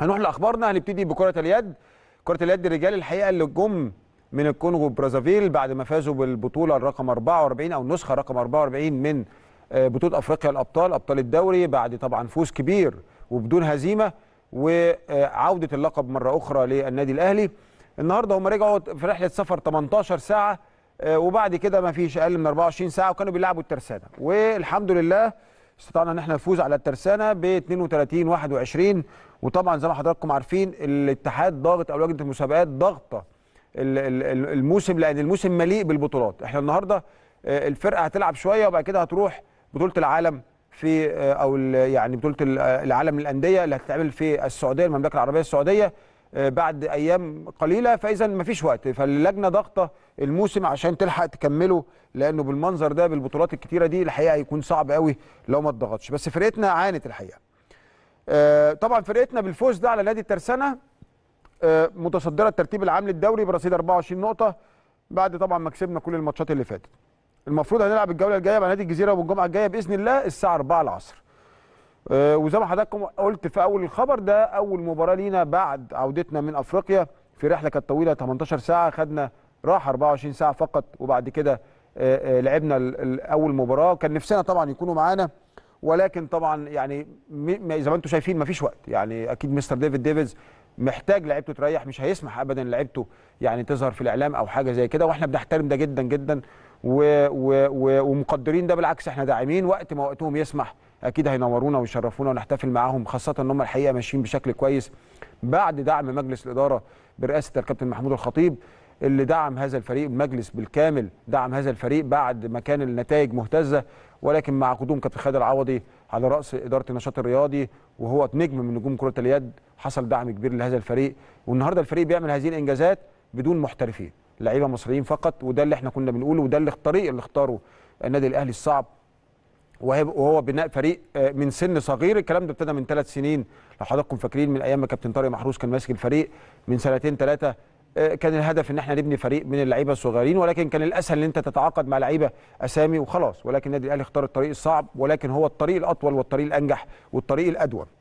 هنروح لاخبارنا هنبتدي بكره اليد كره اليد الرجال الحقيقه اللي جم من الكونغو برازافيل بعد ما فازوا بالبطوله الرقم 44 او النسخه رقم 44 من آه، بطوله افريقيا الابطال ابطال الدوري بعد طبعا فوز كبير وبدون هزيمه وعوده اللقب مره اخرى للنادي الاهلي النهارده هم رجعوا في رحله سفر 18 ساعه آه، وبعد كده ما فيش اقل من 24 ساعه وكانوا بيلعبوا الترسانه والحمد لله استطعنا ان احنا نفوز على الترسانه ب 32 21 وطبعا زي ما حضراتكم عارفين الاتحاد ضاغط او لجنه المسابقات ضاغطه الموسم لان الموسم مليء بالبطولات احنا النهارده آه، الفرقه هتلعب شويه وبعد كده هتروح بطوله العالم في آه، او يعني بطوله آه، العالم للانديه اللي هتتعمل في السعوديه المملكه العربيه السعوديه بعد ايام قليله فاذا مفيش وقت فاللجنه ضاغطه الموسم عشان تلحق تكمله لانه بالمنظر ده بالبطولات الكتيره دي الحقيقه هيكون صعب قوي لو ما اتضغطش بس فرقتنا عانت الحقيقه آه، طبعا فرقتنا بالفوز ده على نادي الترسانه آه، متصدره الترتيب العام للدوري برصيد 24 نقطه بعد طبعا ما كسبنا كل الماتشات اللي فاتت. المفروض هنلعب الجوله الجايه مع نادي الجزيره والجمعه الجايه باذن الله الساعه 4 العصر. آه، وزي ما حضراتكم قلت في اول الخبر ده اول مباراه لينا بعد عودتنا من افريقيا في رحله كانت طويله 18 ساعه خدنا راحه 24 ساعه فقط وبعد كده لعبنا اول مباراه كان نفسنا طبعا يكونوا معانا ولكن طبعا يعني زي ما انتم شايفين مفيش وقت يعني اكيد مستر ديفيد ديفيز محتاج لعيبته تريح مش هيسمح ابدا لعيبته يعني تظهر في الاعلام او حاجه زي كده واحنا بنحترم ده جدا جدا و و و ومقدرين ده بالعكس احنا داعمين وقت ما وقتهم يسمح اكيد هينورونا ويشرفونا ونحتفل معاهم خاصه ان هم الحقيقه ماشيين بشكل كويس بعد دعم مجلس الاداره برئاسه الكابتن محمود الخطيب اللي دعم هذا الفريق المجلس بالكامل دعم هذا الفريق بعد ما كان النتائج مهتزه ولكن مع قدوم كابتن خالد العوضي على راس اداره النشاط الرياضي وهو نجم من نجوم كره اليد حصل دعم كبير لهذا الفريق والنهارده الفريق بيعمل هذه الانجازات بدون محترفين لعيبه مصريين فقط وده اللي احنا كنا بنقوله وده اللي الطريق اللي اختاره النادي الاهلي الصعب وهو بناء فريق آه، من سن صغير الكلام ده ابتدى من ثلاث سنين لو حضراتكم فاكرين من ايام ما كابتن طارق محروس كان ماسك الفريق من سنتين ثلاثه آه، كان الهدف ان احنا نبني فريق من اللعيبه الصغيرين ولكن كان الاسهل ان انت تتعاقد مع لعيبه اسامي وخلاص ولكن النادي الاهلي اختار الطريق الصعب ولكن هو الطريق الاطول والطريق الانجح والطريق الادوم